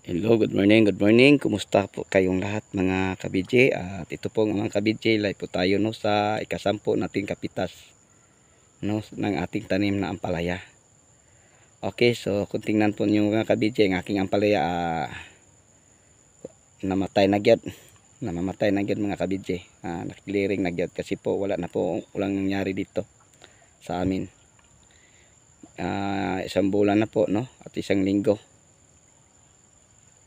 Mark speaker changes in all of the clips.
Speaker 1: Hello, good morning, good morning. Kumusta po kayong lahat mga kabidje? At ito po mga kabidje, live po tayo no, sa ikasampo nating kapitas no, ng ating tanim na ampalaya. Okay, so kung tingnan po nyo mga kabidje, ang aking ampalaya uh, namatay na gyud. Namamatay na gyud mga kabidje. Uh, ah, Nakiklearing na gyud kasi po wala na po ulang nangyari dito sa amin. Uh, isang bulan na po no, at isang linggo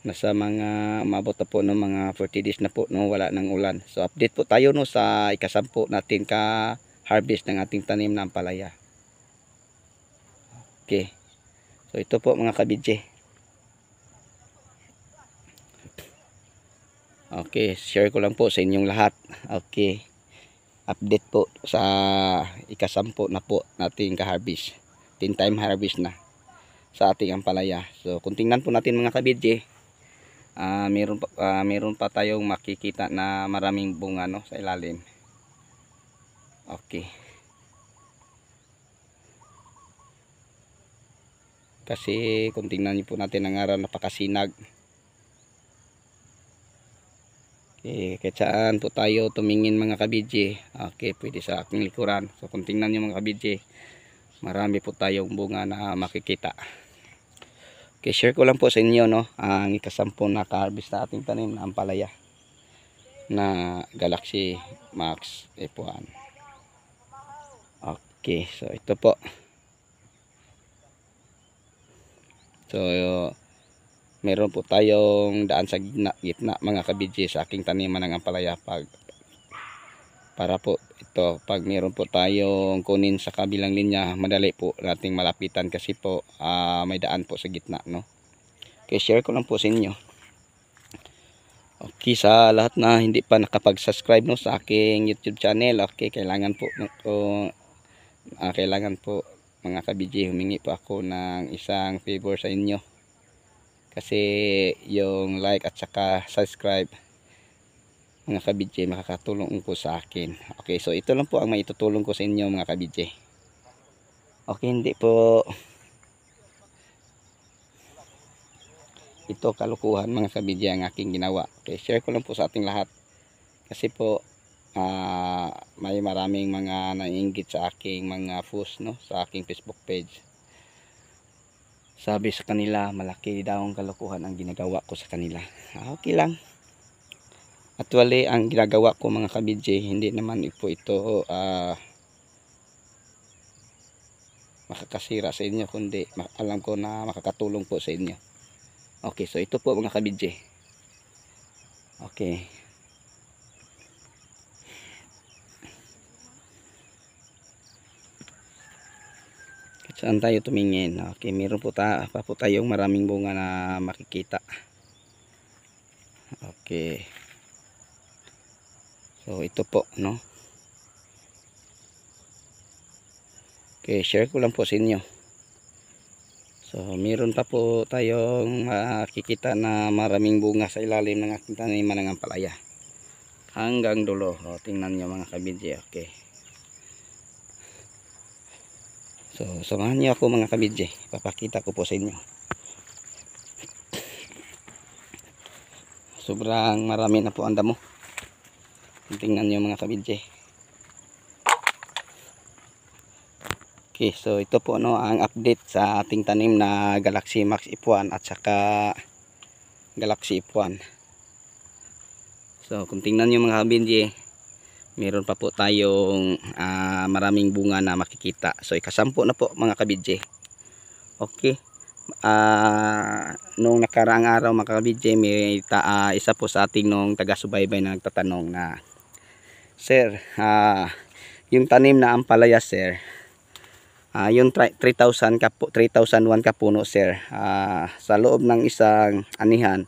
Speaker 1: nasa mga umabot na po ng mga 40 days na po no wala ng ulan so update po tayo no sa ikasampu natin ka harvest ng ating tanim na palaya okay so ito po mga kabidje okay share ko lang po sa inyong lahat okay update po sa ikasampu na po natin ka harvest 10 time harvest na sa ating ang palaya so kung tingnan po natin mga kabidje uh, meron, uh, meron pa tayong makikita na maraming bunga no, sa ilalim okay kasi kung tingnan niyo po natin ang araw napakasinag Okay, kahit saan po tayo tumingin mga kabidje. Okay, pwede sa aking likuran. So kung tingnan nyo mga kabidje, marami po tayong bunga na makikita. Okay, share ko lang po sa inyo no, ang ikasampung naka-harvest na ating tanim na ampalaya na Galaxy Max F1. Okay, so ito po. So, meron po tayong daan sa gitna, gitna mga kabidje sa aking taniman ng ampalaya pag para po ito pag meron po tayong kunin sa kabilang linya madali po nating malapitan kasi po uh, may daan po sa gitna no okay share ko lang po sa inyo okay sa lahat na hindi pa nakapag subscribe no sa aking youtube channel okay kailangan po uh, uh, kailangan po mga kabiji humingi po ako ng isang favor sa inyo kasi yung like at saka subscribe mga kabidje makakatulong po sa akin okay so ito lang po ang maitutulong ko sa inyo mga kabidje okay hindi po ito kalukuhan mga kabidje ang aking ginawa okay share ko lang po sa ating lahat kasi po uh, may maraming mga nainggit sa aking mga post no sa aking facebook page sabi sa kanila malaki daw ang kalukuhan ang ginagawa ko sa kanila ah, okay lang at Actually, ang ginagawa ko mga kabidje, hindi naman po ito uh, makakasira sa inyo, kundi alam ko na makakatulong po sa inyo. Okay, so ito po mga kabidje. Okay. Saan tayo tumingin? Okay, meron po, ta pa po tayong maraming bunga na makikita. Okay. So ito po no. Okay, share ko lang po sa inyo. So meron pa po tayong makikita na maraming bunga sa ilalim ng ating taniman ng palaya. Hanggang dulo. O, tingnan niyo mga kabidye. Okay. So samahan niyo ako mga kabidye. Papakita ko po sa inyo. Sobrang marami na po ang damo tingnan nyo mga kabidje okay so ito po no ang update sa ating tanim na Galaxy Max F1 at saka Galaxy F1 so kung tingnan nyo mga kabidje meron pa po tayong uh, maraming bunga na makikita so ikasampo na po mga kabidje okay uh, ah, nung nakaraang araw mga kabidje may ta, uh, isa po sa ating nung taga-subaybay na nagtatanong na Sir, ah, yung tanim na ampalaya, sir. Ah, yung 3,000 kapo 3,001 kapuno, sir. Ah, sa loob ng isang anihan,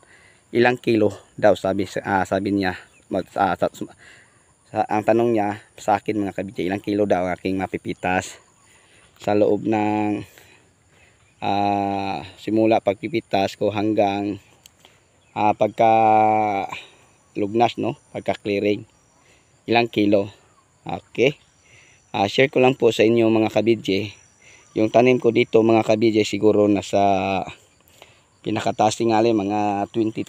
Speaker 1: ilang kilo daw sabi ah, sabi niya. Mag, ah, sa, sa, ang tanong niya sa akin mga kabitya, ilang kilo daw ang aking mapipitas sa loob ng uh, simula pagpipitas ko hanggang uh, pagka lugnas no pagka clearing ilang kilo. Okay. Uh, share ko lang po sa inyo mga kabidje. Yung tanim ko dito mga kabidje siguro nasa pinakataas tingali mga 20,000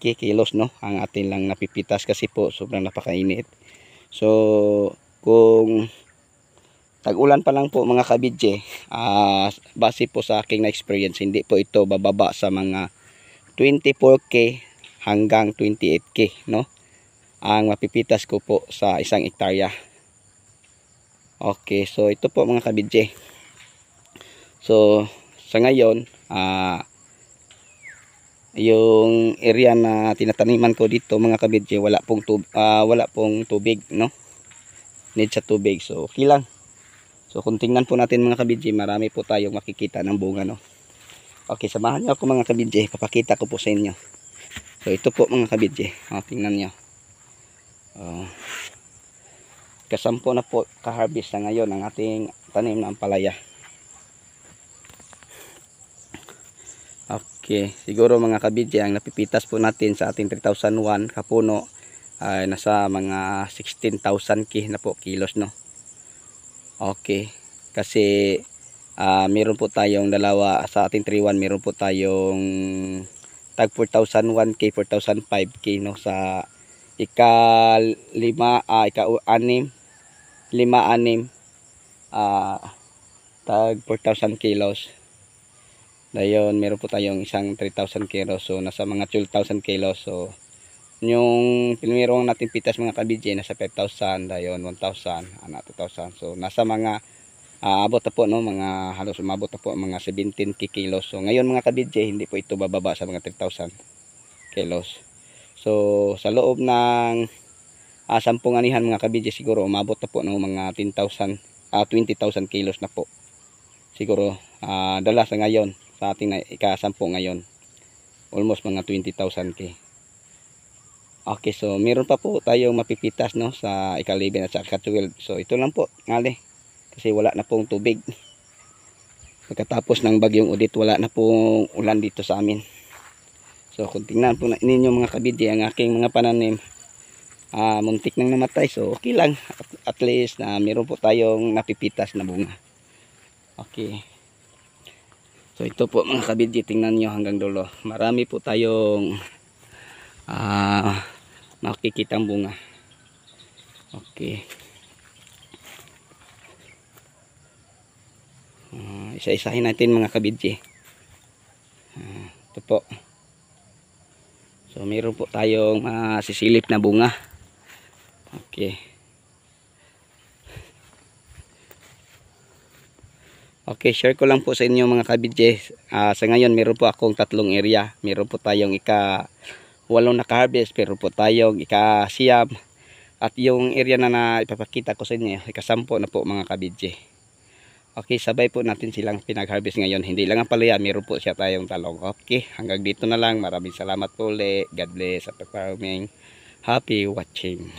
Speaker 1: kilos no ang atin lang napipitas kasi po sobrang napakainit. So kung tag-ulan pa lang po mga kabidje uh, ah, base po sa aking na-experience hindi po ito bababa sa mga 24k hanggang 28k no ang mapipitas ko po sa isang hektarya. Okay, so ito po mga kabidje. So, sa ngayon, uh, yung area na tinataniman ko dito mga kabidje, wala pong, tub uh, wala pong tubig, no? Need sa tubig. So, okay lang. So, kung tingnan po natin mga kabidje, marami po tayong makikita ng bunga, no? Okay, samahan niyo ako mga kabidje. Papakita ko po sa inyo. So, ito po mga kabidje. O, tingnan niyo. Oh. Kasampo na po kaharvest na ngayon ang ating tanim ng palaya. Okay, siguro mga kabidya ang napipitas po natin sa ating 3001 kapuno ay nasa mga 16,000 kih na po kilos no. Okay, kasi uh, meron po tayong dalawa sa ating 31 meron po tayong tag 4,001 k 4,005 k no sa ika lima uh, ika anim lima anim uh, tag 4,000 kilos dayon meron po tayong isang 3,000 kilos so nasa mga 12,000 kilos so yung pinirong natin pitas mga kabidje nasa 5,000 dayon 1,000 ana 2,000 so nasa mga uh, abot na po no mga halos umabot na po mga 17 kilos so ngayon mga kabidje hindi po ito bababa sa mga 3,000 kilos So sa loob ng uh, ah, sampunganihan mga kabidya siguro umabot na po ng mga 10,000 uh, 20,000 kilos na po. Siguro uh, ah, dala sa ngayon sa ating ikasampu ngayon. Almost mga 20,000 k. Okay, so meron pa po tayong mapipitas no sa ika-11 at sa ika-12. So ito lang po, ngali. Kasi wala na pong tubig. Pagkatapos ng bagyong udit, wala na pong ulan dito sa amin. So kung tingnan po na ninyo mga kabidya ang aking mga pananim uh, muntik nang namatay so okay lang at, at least na uh, meron po tayong napipitas na bunga. Okay. So ito po mga kabidya tingnan niyo hanggang dulo. Marami po tayong uh, makikitang bunga. Okay. Uh, isa-isahin natin mga kabidye. Uh, ito po. So meron po tayong masisilip na bunga. Okay. Okay, share ko lang po sa inyo mga kabidjes. Uh, ah, sa ngayon, meron po akong tatlong area. Meron po tayong ika walong naka-harvest, pero po tayong ika siyam. At yung area na na ipapakita ko sa inyo, ika sampo na po mga kabidje. Okay, sabay po natin silang pinag-harvest ngayon. Hindi lang ang palaya, meron po siya tayong talong. Okay, hanggang dito na lang. Maraming salamat po ulit. God bless at farming. Happy watching.